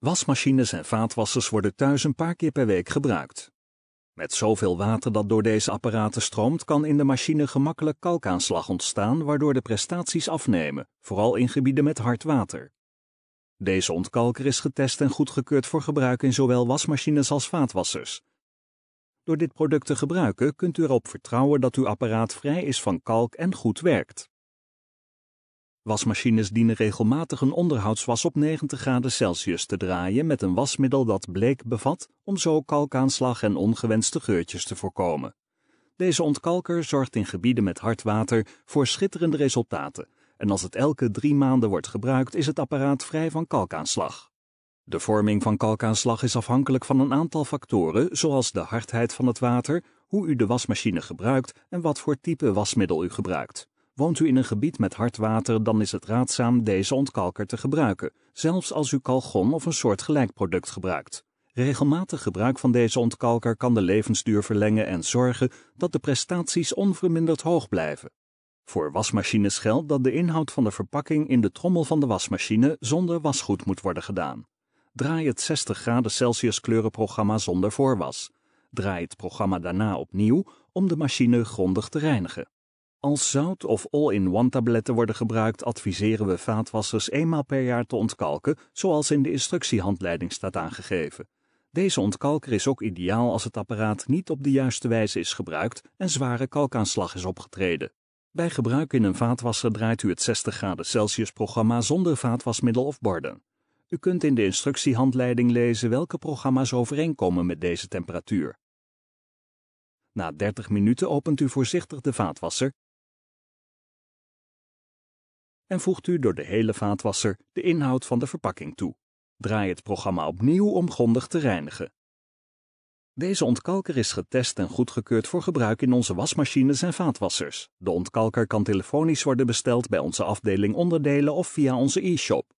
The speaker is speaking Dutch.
Wasmachines en vaatwassers worden thuis een paar keer per week gebruikt. Met zoveel water dat door deze apparaten stroomt, kan in de machine gemakkelijk kalkaanslag ontstaan, waardoor de prestaties afnemen, vooral in gebieden met hard water. Deze ontkalker is getest en goedgekeurd voor gebruik in zowel wasmachines als vaatwassers. Door dit product te gebruiken kunt u erop vertrouwen dat uw apparaat vrij is van kalk en goed werkt. Wasmachines dienen regelmatig een onderhoudswas op 90 graden Celsius te draaien met een wasmiddel dat bleek bevat om zo kalkaanslag en ongewenste geurtjes te voorkomen. Deze ontkalker zorgt in gebieden met hard water voor schitterende resultaten en als het elke drie maanden wordt gebruikt is het apparaat vrij van kalkaanslag. De vorming van kalkaanslag is afhankelijk van een aantal factoren zoals de hardheid van het water, hoe u de wasmachine gebruikt en wat voor type wasmiddel u gebruikt. Woont u in een gebied met hard water, dan is het raadzaam deze ontkalker te gebruiken, zelfs als u kalgon of een soortgelijk product gebruikt. Regelmatig gebruik van deze ontkalker kan de levensduur verlengen en zorgen dat de prestaties onverminderd hoog blijven. Voor wasmachines geldt dat de inhoud van de verpakking in de trommel van de wasmachine zonder wasgoed moet worden gedaan. Draai het 60 graden Celsius kleurenprogramma zonder voorwas. Draai het programma daarna opnieuw om de machine grondig te reinigen. Als zout- of all-in-one tabletten worden gebruikt, adviseren we vaatwassers eenmaal per jaar te ontkalken, zoals in de instructiehandleiding staat aangegeven. Deze ontkalker is ook ideaal als het apparaat niet op de juiste wijze is gebruikt en zware kalkaanslag is opgetreden. Bij gebruik in een vaatwasser draait u het 60 graden Celsius programma zonder vaatwasmiddel of borden. U kunt in de instructiehandleiding lezen welke programma's overeenkomen met deze temperatuur. Na 30 minuten opent u voorzichtig de vaatwasser en voegt u door de hele vaatwasser de inhoud van de verpakking toe. Draai het programma opnieuw om grondig te reinigen. Deze ontkalker is getest en goedgekeurd voor gebruik in onze wasmachines en vaatwassers. De ontkalker kan telefonisch worden besteld bij onze afdeling onderdelen of via onze e-shop.